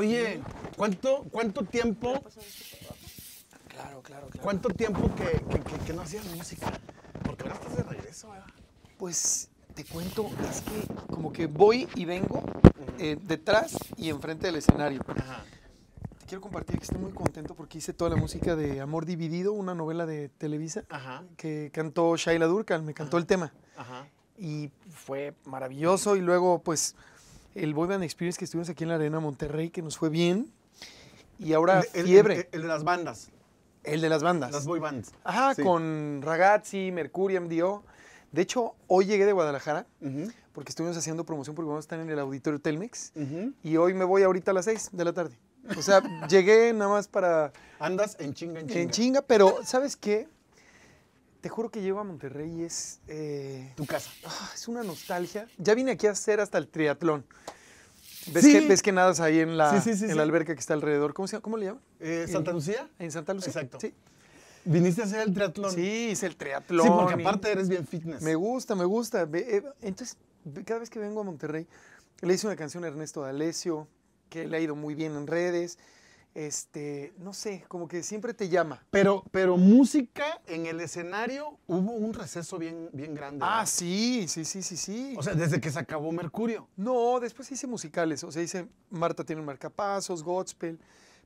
Oye, ¿cuánto, cuánto tiempo? ¿Cuánto tiempo que, no hacías música? Porque ahora estás de regreso, ¿eh? Pues te cuento, es que como que voy y vengo eh, detrás y enfrente del escenario. Te quiero compartir que estoy muy contento porque hice toda la música de Amor Dividido, una novela de Televisa, que cantó Shaila Durkan, me cantó el tema. Y fue maravilloso y luego pues el Boyband Experience que estuvimos aquí en la Arena Monterrey, que nos fue bien. Y ahora el, fiebre. El, de las bandas. El de las bandas. Las boybands Ajá, con Ragazzi, Mercury, dio. De hecho, hoy llegué de Guadalajara porque estuvimos haciendo promoción porque vamos a estar en el auditorio Telmex. Y hoy me voy ahorita a las 6 de la tarde. O sea, llegué nada más para. Andas en chinga, en chinga. En chinga, pero ¿sabes qué? Te juro que llevo a Monterrey y es eh, tu casa. Ah, es una nostalgia. Ya vine aquí a hacer hasta el triatlón. ¿Ves, que, nadas ahí en la, en la alberca que está alrededor? ¿Cómo, le llaman? Eh, ¿Santa Lucía? En Santa Lucía. Exacto. Sí. Viniste a hacer el triatlón. Sí, hice el triatlón. Sí, porque aparte eres bien fitness. Me gusta, me gusta. Eh, entonces, cada vez que vengo a Monterrey, le hice una canción a Ernesto D'Alessio, que le ha ido muy bien en redes este, no sé, como que siempre te llama. Pero, pero música en el escenario hubo un receso bien, bien grande. Ah, sí, sí, sí, sí, sí. O sea, desde que se acabó Mercurio. No, después hice musicales, o sea, hice Marta tiene un marcapasos, Godspell,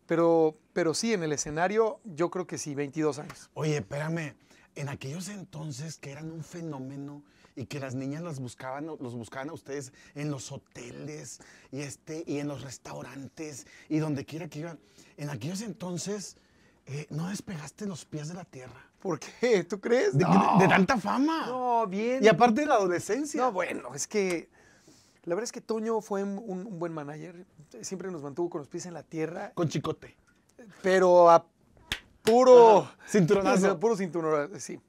pero, pero sí, en el escenario yo creo que sí, 22 años. Oye, espérame, en aquellos entonces que eran un fenómeno, y que las niñas las buscaban, los buscaban a ustedes en los hoteles y, este, y en los restaurantes y donde quiera que iban. En aquellos entonces eh, no despegaste los pies de la tierra. ¿Por qué? ¿Tú crees? De, tanta fama. No, bien. Y aparte de la adolescencia. No, bueno, es que la verdad es que Toño fue un, buen manager. Siempre nos mantuvo con los pies en la tierra. Con chicote. Pero a puro. A puro cinturón, sí.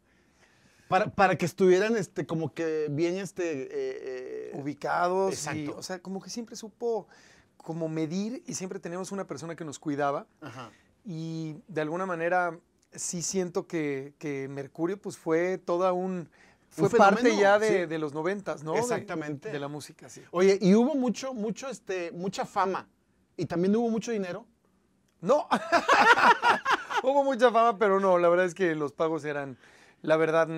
Para, que estuvieran este, como que bien este, eh, eh, ubicados. Exacto. o sea, como que siempre supo como medir y siempre teníamos una persona que nos cuidaba. Y de alguna manera sí siento que, Mercurio pues fue toda un... Fue parte ya de, de los noventas, ¿no? Exactamente. De, la música, sí. Oye, y hubo mucho, mucho, este, mucha fama. ¿Y también hubo mucho dinero? No. hubo mucha fama, pero no, la verdad es que los pagos eran, la verdad,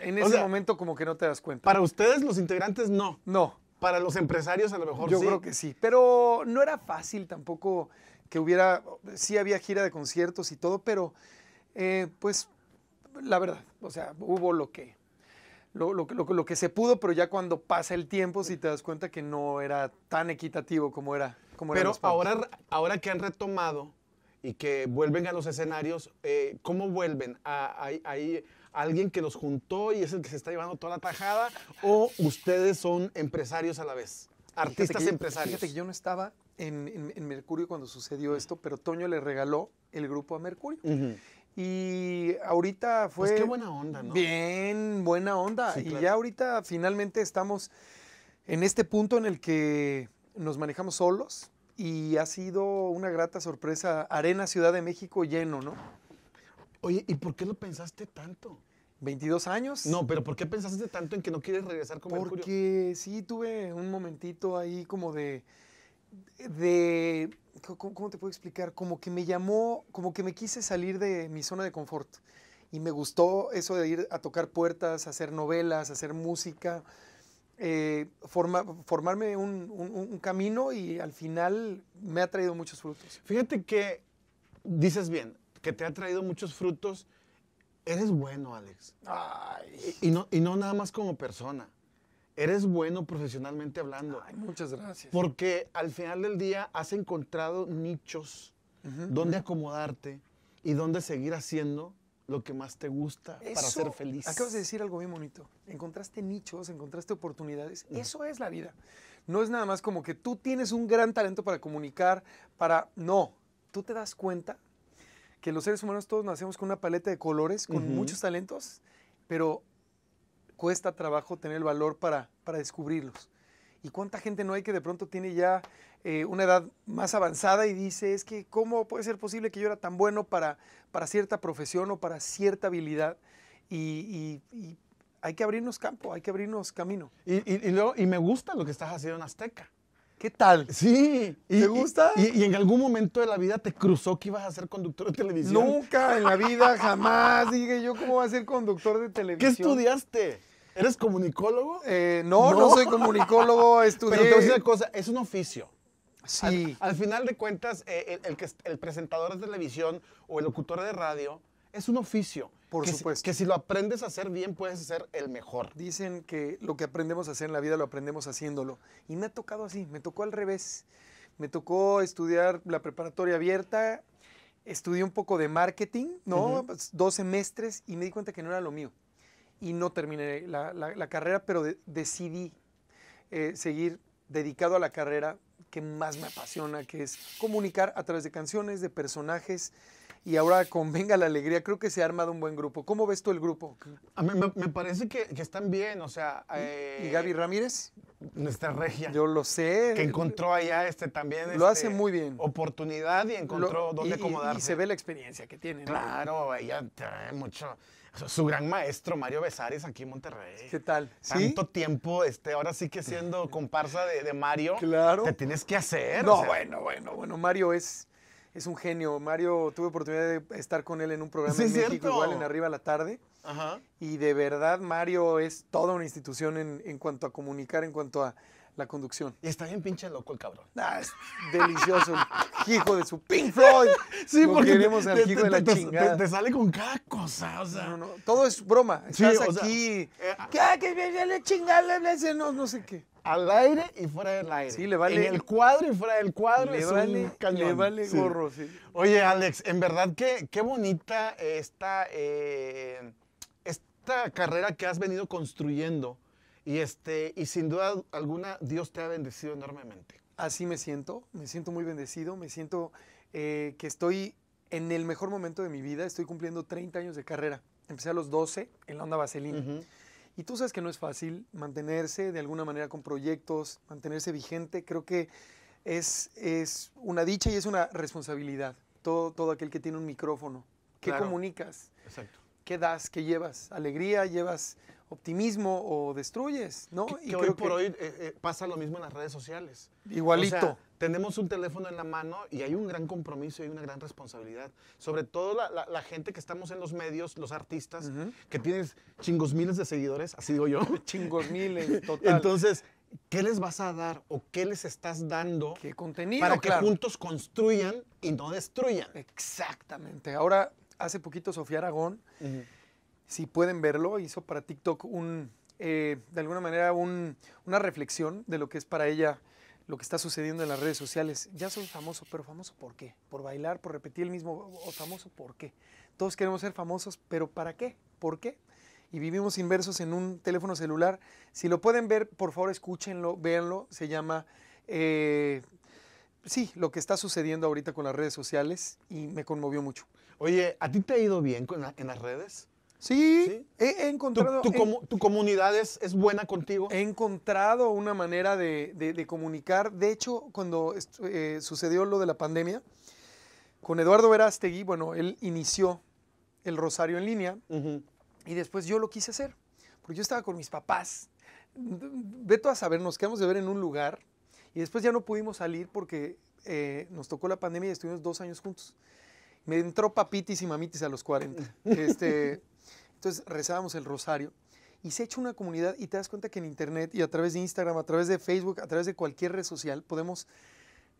en ese momento como que no te das cuenta. Para ustedes los integrantes no. No. Para los empresarios a lo mejor Yo sí. Yo creo que sí, pero no era fácil tampoco que hubiera, sí había gira de conciertos y todo, pero eh, pues la verdad, o sea, hubo lo que, lo, lo, que se pudo, pero ya cuando pasa el tiempo sí te das cuenta que no era tan equitativo como era. Como pero ahora, ahora que han retomado y que vuelven a los escenarios, eh, ¿cómo vuelven? Ah, ¿Hay, ahí hay alguien que los juntó y es el que se está llevando toda la tajada, o ustedes son empresarios a la vez, artistas empresarios. fíjate que yo no estaba en, Mercurio cuando sucedió esto, pero Toño le regaló el grupo a Mercurio. Y ahorita pues fue... Pues qué buena onda, ¿no? Bien, buena onda. Y ya ahorita finalmente estamos en este punto en el que nos manejamos solos y ha sido una grata sorpresa. Arena Ciudad de México lleno, ¿no? Oye, ¿y por qué lo pensaste tanto? 22 años. No, pero ¿por qué pensaste tanto en que no quieres regresar con Porque sí tuve un momentito ahí como de. de. ¿cómo, te puedo explicar? Como que me llamó, como que me quise salir de mi zona de confort. Y me gustó eso de ir a tocar puertas, hacer novelas, hacer música, eh, formarme un camino y al final me ha traído muchos frutos. Fíjate que dices bien, que te ha traído muchos frutos, eres bueno, Alex. Y, no, y no nada más como persona. Eres bueno profesionalmente hablando. muchas gracias. Porque al final del día has encontrado nichos donde acomodarte y donde seguir haciendo lo que más te gusta para ser feliz. Acabas de decir algo bien bonito. Encontraste nichos, encontraste oportunidades. Eso es la vida. No es nada más como que tú tienes un gran talento para comunicar, para... No, tú te das cuenta que los seres humanos todos nacemos con una paleta de colores, con muchos talentos, pero cuesta trabajo tener el valor para, para descubrirlos. ¿Y cuánta gente no hay que de pronto tiene ya eh, una edad más avanzada y dice, es que cómo puede ser posible que yo era tan bueno para, para cierta profesión o para cierta habilidad? Y, hay que abrirnos campo, hay que abrirnos camino. Y, y me gusta lo que estás haciendo en Azteca. ¿Qué tal? Sí. ¿Te gusta? Y, en algún momento de la vida te cruzó que ibas a ser conductor de televisión? Nunca en la vida, jamás. Dije yo, ¿cómo voy a ser conductor de televisión? ¿Qué estudiaste? ¿Eres comunicólogo? Eh, no, no, soy comunicólogo, estudié... Pero te voy a decir una cosa, es un oficio. Sí. Al, final de cuentas, eh, el, el presentador de televisión o el locutor de radio es un oficio. Por supuesto. que si lo aprendes a hacer bien, puedes ser el mejor. Dicen que lo que aprendemos a hacer en la vida lo aprendemos haciéndolo. Y me ha tocado así, me tocó al revés. Me tocó estudiar la preparatoria abierta, estudié un poco de marketing, ¿no? Pues, dos semestres y me di cuenta que no era lo mío. Y no terminé la, carrera, pero decidí eh, seguir dedicado a la carrera que más me apasiona, que es comunicar a través de canciones, de personajes, y ahora convenga la alegría. Creo que se ha armado un buen grupo. ¿Cómo ves tú el grupo? A mí, me, parece que, están bien, o sea... Eh, ¿Y Gaby Ramírez? Nuestra regia. Yo lo sé. Que encontró allá este también... Lo hace este, muy bien. Oportunidad y encontró dónde acomodarse. Y se ve la experiencia que tiene. Claro, ella trae mucho su gran maestro Mario Besares aquí en Monterrey. ¿Qué tal? Tanto tiempo, este, ahora sí que siendo comparsa de, Mario, claro. te tienes que hacer. No, bueno, bueno, bueno, Mario es es un genio. Mario, tuve oportunidad de estar con él en un programa en México, igual en Arriba a la Tarde. Ajá. Y de verdad, Mario es toda una institución en, en cuanto a comunicar, en cuanto a la conducción. Y está bien pinche loco el cabrón. Ah, es delicioso. hijo de su Pink Floyd. Sí, porque queremos te, hijo de la chingada. Te, sale con cada cosa, o sea. No, no, todo es broma. Estás aquí. Sea, eh, ah, que viene le le no, no sé qué. Al aire y fuera del aire. Sí, En el cuadro y fuera del cuadro. Le vale, un Le vale gorro, sí. Oye, Alex, en verdad que qué bonita está eh, esta carrera que has venido construyendo y, este, y sin duda alguna, Dios te ha bendecido enormemente. Así me siento, me siento muy bendecido, me siento eh, que estoy en el mejor momento de mi vida, estoy cumpliendo 30 años de carrera. Empecé a los 12 en la onda vaselina. Y tú sabes que no es fácil mantenerse de alguna manera con proyectos, mantenerse vigente. Creo que es, es una dicha y es una responsabilidad. Todo, todo aquel que tiene un micrófono. ¿Qué comunicas? Exacto. ¿Qué das? ¿Qué llevas? ¿Alegría? ¿Llevas optimismo o destruyes, ¿no? Que, y hoy por hoy eh, eh, pasa lo mismo en las redes sociales. Igualito. tenemos un teléfono en la mano y hay un gran compromiso y una gran responsabilidad. Sobre todo la, gente que estamos en los medios, los artistas, que tienes chingos miles de seguidores, así digo yo. chingos miles, total. Entonces, ¿qué les vas a dar o qué les estás dando? ¿Qué contenido? Para que juntos construyan y no destruyan. Exactamente. Ahora, hace poquito Sofía Aragón si pueden verlo, hizo para TikTok un, eh, de alguna manera un, una reflexión de lo que es para ella lo que está sucediendo en las redes sociales. Ya soy famoso, pero famoso por qué? Por bailar, por repetir el mismo, o famoso por qué? Todos queremos ser famosos, pero ¿para qué? ¿Por qué? Y vivimos inversos en un teléfono celular. Si lo pueden ver, por favor escúchenlo, véanlo. Se llama, eh, sí, lo que está sucediendo ahorita con las redes sociales y me conmovió mucho. Oye, ¿a ti te ha ido bien en las redes? Sí, he encontrado... ¿Tu, tu, comunidad es, es, buena contigo? He encontrado una manera de, de, comunicar. De hecho, cuando eh, sucedió lo de la pandemia, con Eduardo Verástegui, bueno, él inició el Rosario en línea y después yo lo quise hacer, porque yo estaba con mis papás. Veto a saber, nos quedamos de ver en un lugar y después ya no pudimos salir porque eh, nos tocó la pandemia y estuvimos dos años juntos me entró papitis y mamitis a los 40. Este, entonces rezábamos el rosario y se ha hecho una comunidad y te das cuenta que en internet y a través de Instagram, a través de Facebook, a través de cualquier red social podemos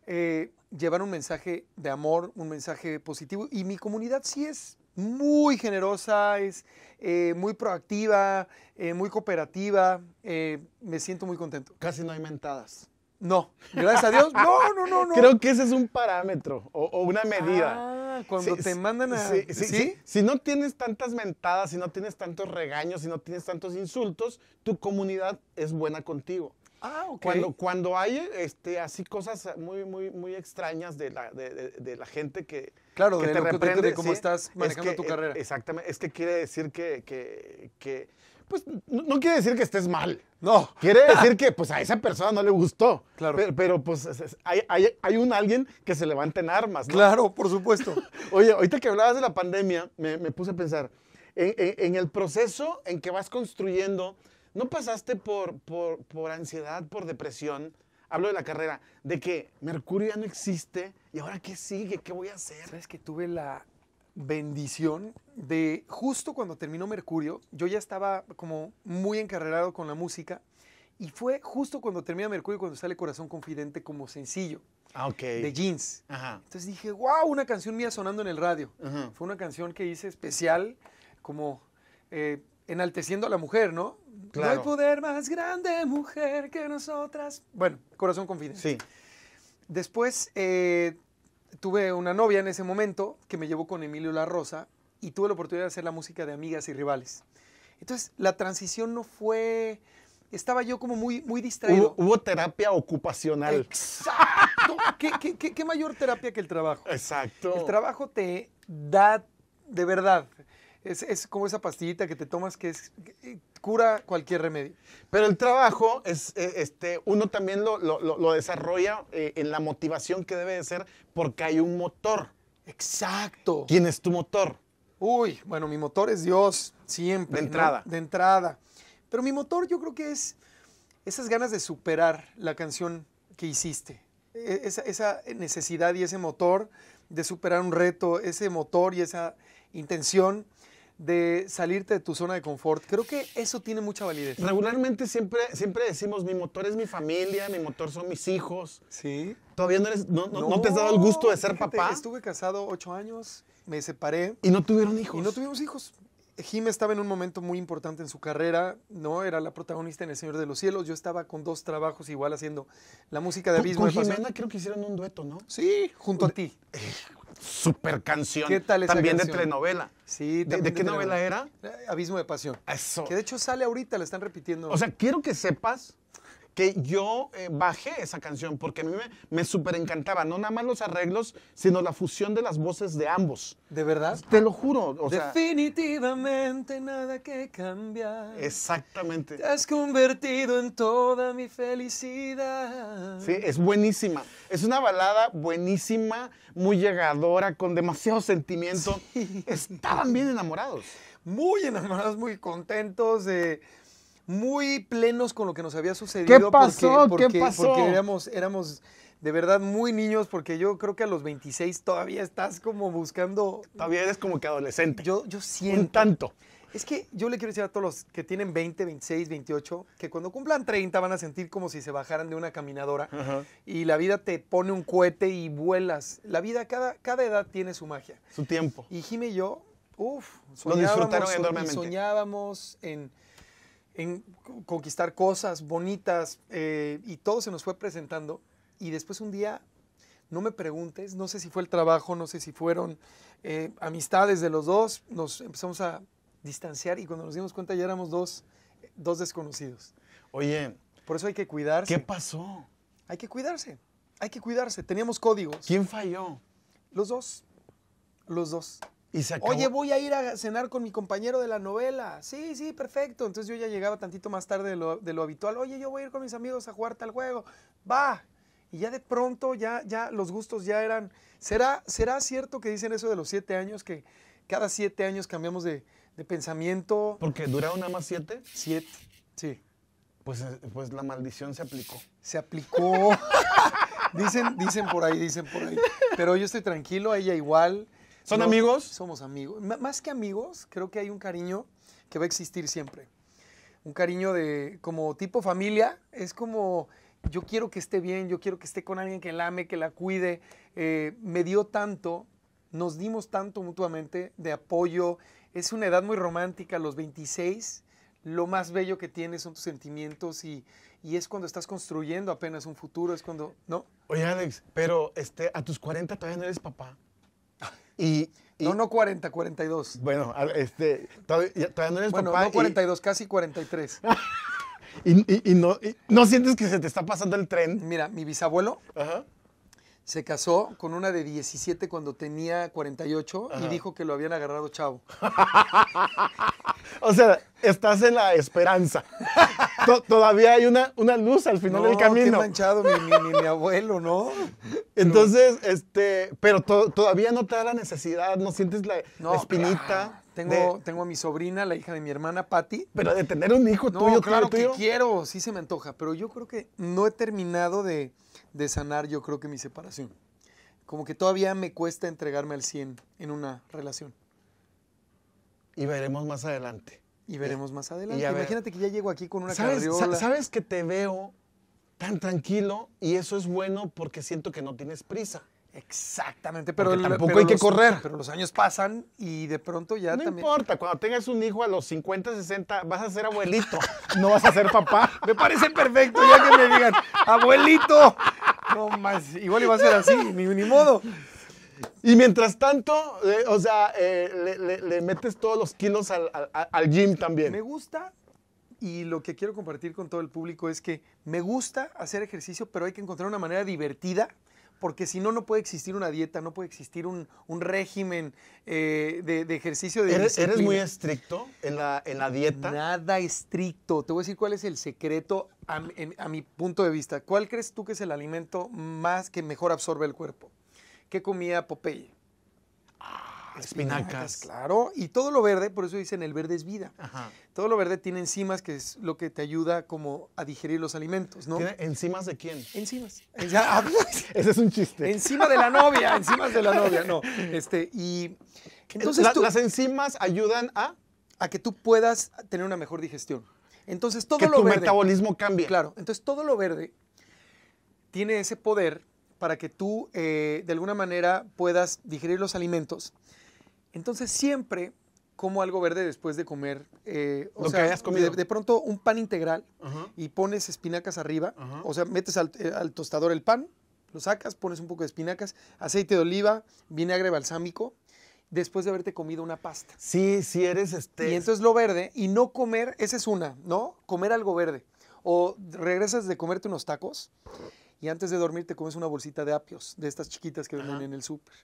eh, llevar un mensaje de amor, un mensaje positivo y mi comunidad sí es muy generosa, es eh, muy proactiva, eh, muy cooperativa, me siento muy contento. Casi no hay mentadas. No, gracias a Dios. No, no, no, no. Creo que ese es un parámetro o, una medida. Ah, cuando te mandan a. Sí, sí, Si no tienes tantas mentadas, si no tienes tantos regaños, si no tienes tantos insultos, tu comunidad es buena contigo. Ah, ok. Cuando, cuando hay este, así cosas muy, muy, muy extrañas de la, de, la gente que. Claro, que te reprende, cómo estás manejando tu e carrera. Exactamente. Es que quiere decir que, que pues no, quiere decir que estés mal. No. Quiere decir que pues a esa persona no le gustó. Claro. Pero, pues hay, un alguien que se levanta en armas. Claro, por supuesto. Oye, ahorita que hablabas de la pandemia, me, puse a pensar, en, el proceso en que vas construyendo, ¿no pasaste por, por, por ansiedad, por depresión? hablo de la carrera, de que Mercurio ya no existe y ahora qué sigue, qué voy a hacer. Sabes que tuve la bendición de justo cuando terminó Mercurio, yo ya estaba como muy encarrerado con la música y fue justo cuando termina Mercurio cuando sale Corazón Confidente como sencillo. Ah, de jeans. Entonces dije, wow, una canción mía sonando en el radio. Fue una canción que hice especial, como eh, enalteciendo a la mujer, ¿no? No hay poder más grande, mujer, que nosotras. Bueno, Corazón Confidente. Sí. Después eh, tuve una novia en ese momento que me llevó con Emilio La Rosa y tuve la oportunidad de hacer la música de Amigas y Rivales. Entonces, la transición no fue... Estaba yo como muy, muy distraído. Hubo, terapia ocupacional. Exacto. ¿Qué, qué mayor terapia que el trabajo? Exacto. El trabajo te da, de verdad, es, como esa pastillita que te tomas que eh, cura cualquier remedio. Pero el trabajo, es, eh, este, uno también lo, desarrolla eh, en la motivación que debe de ser porque hay un motor. Exacto. ¿Quién es tu motor? Uy, bueno, mi motor es Dios, siempre. De entrada. De entrada. Pero mi motor yo creo que es esas ganas de superar la canción que hiciste. E, esa, esa necesidad y ese motor de superar un reto, ese motor y esa intención de salirte de tu zona de confort. Creo que eso tiene mucha validez. Regularmente siempre, siempre decimos, mi motor es mi familia, mi motor son mis hijos. Sí. ¿Todavía no, no, no, te has dado el gusto de ser papá? Estuve casado ocho años, me separé. ¿Y no tuvieron hijos? Y no tuvimos hijos. Jim estaba en un momento muy importante en su carrera, ¿no? Era la protagonista en El Señor de los Cielos. Yo estaba con dos trabajos igual haciendo la música de Abismo. Con, con Jimena creo que hicieron un dueto, ¿no? Sí, junto a ti. Eh, super canción. ¿Qué tal También de telenovela. Sí, ¿De, ¿De, qué novela era? Eh, Abismo de Pasión. Eso. Que de hecho sale ahorita, la están repitiendo. O sea, quiero que sepas que yo eh, bajé esa canción porque a mí me, super encantaba, no nada más los arreglos, sino la fusión de las voces de ambos. ¿De verdad? Te lo juro. Definitivamente nada que cambiar. Exactamente. Te has convertido en toda mi felicidad. Sí, es buenísima. Es una balada buenísima, muy llegadora, con demasiado sentimiento. Estaban bien enamorados. Muy enamorados, muy contentos muy plenos con lo que nos había sucedido. ¿Qué pasó? Porque, ¿Qué pasó? porque éramos, de verdad muy niños, porque yo creo que a los 26 todavía estás como buscando... Todavía eres como que adolescente. Yo, yo siento... Un tanto. Es que yo le quiero decir a todos los que tienen 20, 26, 28, que cuando cumplan 30 van a sentir como si se bajaran de una caminadora y la vida te pone un cohete y vuelas. La vida, cada, cada edad tiene su magia. Su tiempo. Y Jimmy y yo, uff, soñábamos, soñábamos en en conquistar cosas bonitas eh, y todo se nos fue presentando. Y después un día, no me preguntes, no sé si fue el trabajo, no sé si fueron eh, amistades de los dos, nos empezamos a distanciar y cuando nos dimos cuenta ya éramos dos, dos desconocidos. Oye. Por eso hay que cuidarse. ¿Qué pasó? Hay que cuidarse, hay que cuidarse. Teníamos códigos. ¿Quién falló? Los dos, los dos. Oye, voy a ir a cenar con mi compañero de la novela. Sí, sí, perfecto. Entonces yo ya llegaba tantito más tarde de lo, habitual. Oye, yo voy a ir con mis amigos a jugar tal juego. Va. Y ya de pronto, ya, ya los gustos ya eran. ¿Será, será cierto que dicen eso de los siete años, que cada siete años cambiamos de, pensamiento? Porque duraron nada más siete. Siete, sí. Pues, eh, pues la maldición se aplicó. Se aplicó. dicen, dicen por ahí, dicen por ahí. Pero yo estoy tranquilo, ella igual. ¿Son amigos? Somos amigos. más que amigos, creo que hay un cariño que va a existir siempre. Un cariño de como tipo familia. Es como yo quiero que esté bien, yo quiero que esté con alguien que la ame, que la cuide. Eh, me dio tanto, nos dimos tanto mutuamente de apoyo. Es una edad muy romántica, los 26. Lo más bello que tienes son tus sentimientos y, y es cuando estás construyendo apenas un futuro, es cuando, ¿no? Oye, Alex, pero este, a tus 40 todavía no eres papá. Y, no, no 40, 42. Bueno, este, todavía, no eres bueno, No 42, y, casi 43. y, y no, no sientes que se te está pasando el tren. Mira, mi bisabuelo se casó con una de 17 cuando tenía 48 y dijo que lo habían agarrado chavo. o sea, estás en la esperanza. todavía hay una, luz al final del camino. manchado mi, mi, abuelo, ¿no? Entonces, este, pero todavía no te da la necesidad, no sientes la, espinita. Tengo, tengo a mi sobrina, la hija de mi hermana Patty. Pero de tener un hijo tuyo, claro que quiero, sí se me antoja, pero yo creo que no he terminado de, de sanar, yo creo que mi separación. Como que todavía me cuesta entregarme al 100 en una relación. Y veremos más adelante. Y veremos más adelante. Imagínate que ya llego aquí con una ¿Sabes, Sabes que te veo tan tranquilo y eso es bueno porque siento que no tienes prisa. Exactamente, pero tampoco hay que correr. Pero los años pasan y de pronto ya no importa, cuando tengas un hijo a los 50, 60 vas a ser abuelito, no vas a ser papá. me parece perfecto ya que me digan, "Abuelito." No más, igual iba a ser así, ni modo. Y mientras tanto, eh, o sea, eh, le, metes todos los kilos al, al, gym también. Me gusta y lo que quiero compartir con todo el público es que me gusta hacer ejercicio, pero hay que encontrar una manera divertida. Porque si no, no puede existir una dieta, no puede existir un, régimen eh, de, ejercicio. De ¿Eres, muy estricto en la, dieta? Nada estricto. Te voy a decir cuál es el secreto a mi punto de vista. ¿Cuál crees tú que es el alimento más que mejor absorbe el cuerpo? ¿Qué comía Popeye? Ah, espinacas. Claro, y todo lo verde, por eso dicen el verde es vida. Todo lo verde tiene enzimas que es lo que te ayuda como a digerir los alimentos, ¿no? enzimas de quién? Enzimas. Ah, ese es un chiste. Encima de la novia, enzimas de la novia, no. Este, y entonces las enzimas ayudan a que tú puedas tener una mejor digestión. Entonces todo que lo tu metabolismo cambia? Claro, entonces todo lo verde tiene ese poder para que tú eh, de alguna manera puedas digerir los alimentos. Entonces siempre como algo verde después de comer. Eh, o Lo sea, que De, pronto un pan integral y pones espinacas arriba. O sea, metes eh, al, tostador el pan, lo sacas, pones un poco de espinacas, aceite de oliva, vinagre balsámico, después de haberte comido una pasta. Sí, sí, eres este. Y entonces lo verde y no comer, esa es una, ¿no? Comer algo verde. O regresas de comerte unos tacos y antes de dormir te comes una bolsita de apios, de estas chiquitas que venden en el súper.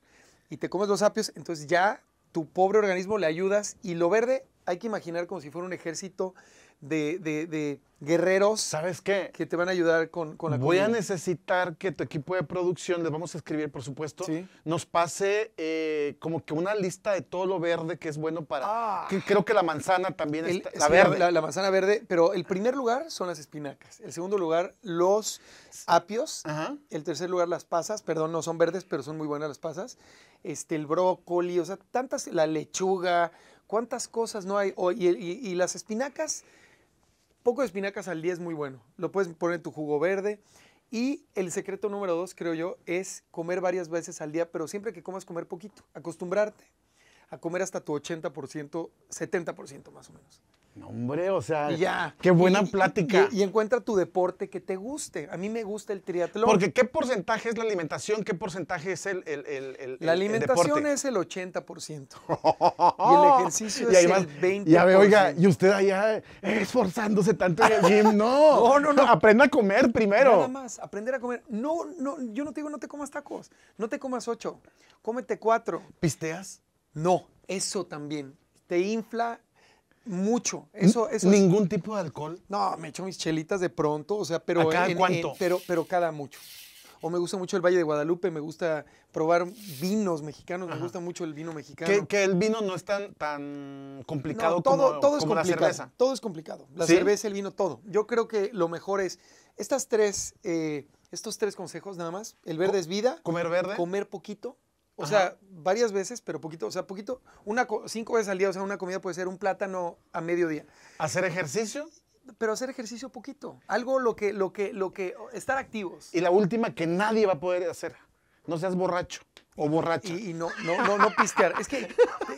Y te comes los apios, entonces ya tu pobre organismo le ayudas y lo verde hay que imaginar como si fuera un ejército de, guerreros. ¿Sabes qué? Que te van a ayudar con, con la Voy a necesitar que tu equipo de producción, les vamos a escribir, por supuesto, nos pase eh, como que una lista de todo lo verde que es bueno para. Ah. creo que la manzana también es... La, verde. La, manzana verde, pero el primer lugar son las espinacas. El segundo lugar, los apios. El tercer lugar, las pasas. Perdón, no son verdes, pero son muy buenas las pasas. Este, el brócoli, o sea, tantas. La lechuga. ¿Cuántas cosas no hay y las espinacas poco de espinacas al día es muy bueno. Lo puedes poner en tu jugo verde. Y el secreto número dos, creo yo, es comer varias veces al día, pero siempre que comas, comer poquito. Acostumbrarte a comer hasta tu 80%, 70% más o menos. No, hombre, o sea, ya. qué buena plática. Y, encuentra tu deporte que te guste. A mí me gusta el triatlón. Porque ¿qué porcentaje es la alimentación? ¿Qué porcentaje es el, el, La alimentación es el 80%. y el ejercicio es el 20%. Ya ve, oiga, y usted allá eh, esforzándose tanto en el gym. No, no, no, no. Aprenda a comer primero. Nada más, aprender a comer. No, no, yo no te digo no te comas tacos. No te comas ocho. Cómete cuatro. ¿Pisteas? No, eso también. Te infla mucho. Eso, eso ¿Ningún tipo de alcohol? No, me echo mis chelitas de pronto, o sea, pero... Cada cuánto? pero, cada mucho. O me gusta mucho el Valle de Guadalupe, me gusta probar vinos mexicanos, me gusta mucho el vino mexicano. Que, el vino no es tan, tan complicado todo, como, todo es la cerveza. Todo es complicado. La cerveza, el vino, todo. Yo creo que lo mejor es estas tres, eh, estos tres consejos nada más. El verde es vida. Comer verde. Comer poquito o sea, varias veces, pero poquito, o sea, poquito, una cinco veces al día, o sea, una comida puede ser un plátano a mediodía. ¿Hacer ejercicio? Pero hacer ejercicio poquito, algo lo que, lo que, lo que, estar activos. Y la última que nadie va a poder hacer, no seas borracho o borracho. Y, no, no, no, no pistear. es que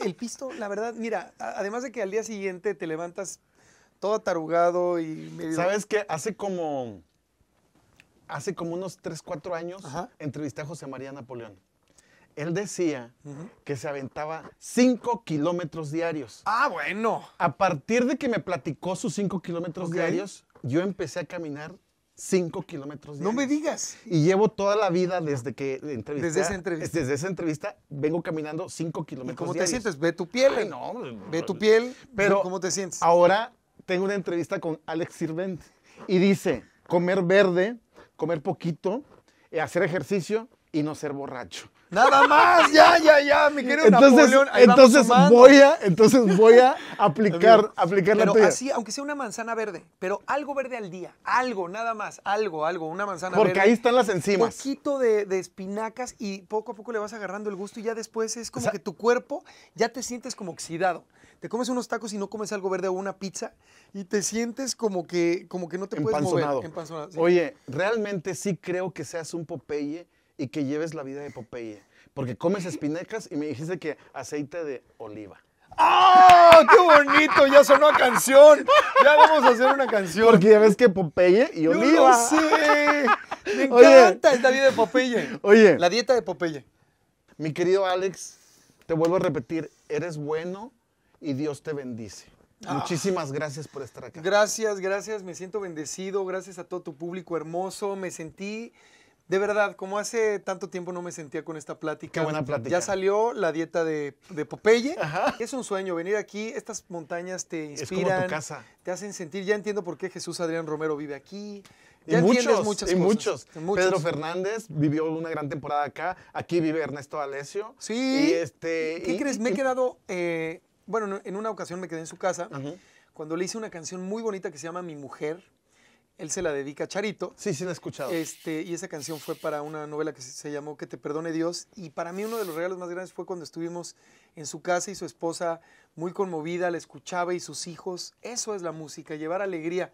el pisto, la verdad, mira, además de que al día siguiente te levantas todo atarugado y ¿Sabes qué? Hace como, hace como unos tres, cuatro años entrevisté a José María Napoleón él decía que se aventaba 5 kilómetros diarios. Ah, bueno. A partir de que me platicó sus 5 kilómetros diarios, yo empecé a caminar 5 kilómetros diarios. No me digas. Y llevo toda la vida desde que entrevisté. Desde esa entrevista. Desde esa entrevista vengo caminando 5 kilómetros diarios. ¿Cómo te sientes? Ve tu piel. no. Ve tu piel. Pero ¿cómo te sientes? Ahora tengo una entrevista con Alex Sirvent y dice, comer verde, comer poquito, eh, hacer ejercicio y no ser borracho. Nada más, ya, ya, ya, mi querido entonces, Napoleón. entonces voy a, entonces voy a aplicar, aplicar pero la así, aunque sea una manzana verde, pero algo verde al día, algo, nada más, algo, algo, una manzana verde. Porque ahí están las enzimas. Un poquito de, espinacas y poco a poco le vas agarrando el gusto y ya después es como que tu cuerpo ya te sientes como oxidado. Te comes unos tacos y no comes algo verde o una pizza y te sientes como que, como que no te puedes mover. Empanzonado. Oye, realmente sí creo que seas un Popeye y que lleves la vida de Popeye. Porque comes espinacas y me dijiste que aceite de oliva. ¡Ah! ¡Qué bonito! Ya sonó a canción. Ya vamos a hacer una canción. Porque ya ves que Popeye y Oliva. ¡Sí! Me encanta esta vida de Popeye. Oye. La dieta de Popeye. Mi querido Alex, te vuelvo a repetir, eres bueno y Dios te bendice. Ah. Muchísimas gracias por estar aquí Gracias, gracias. Me siento bendecido. Gracias a todo tu público hermoso. Me sentí de verdad, como hace tanto tiempo no me sentía con esta plática. Qué buena plática. Ya salió la dieta de, Popeye. Es un sueño venir aquí. Estas montañas te inspiran. Es tu casa. Te hacen sentir. Ya entiendo por qué Jesús Adrián Romero vive aquí. Ya y muchos, muchas cosas. Muchos. muchos. Pedro Fernández vivió una gran temporada acá. Aquí vive Ernesto Alesio. Sí. Este, ¿Qué crees? me he quedado. Eh, bueno, en una ocasión me quedé en su casa. Cuando le hice una canción muy bonita que se llama Mi Mujer. Él se la dedica a Charito. Sí, sí, la he escuchado. Este, y esa canción fue para una novela que se llamó Que te perdone Dios. Y para mí uno de los regalos más grandes fue cuando estuvimos en su casa y su esposa muy conmovida, la escuchaba y sus hijos. Eso es la música, llevar alegría.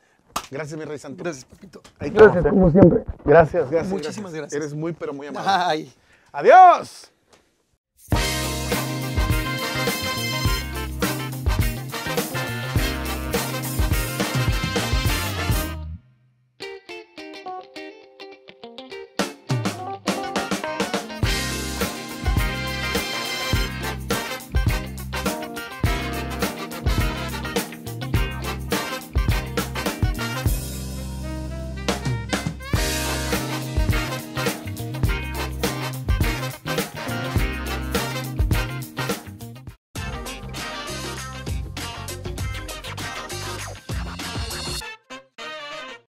Gracias, mi Rey Santo. Gracias, papito. gracias, como siempre. Gracias, gracias. Muchísimas gracias. Eres muy, pero muy amable. Adiós.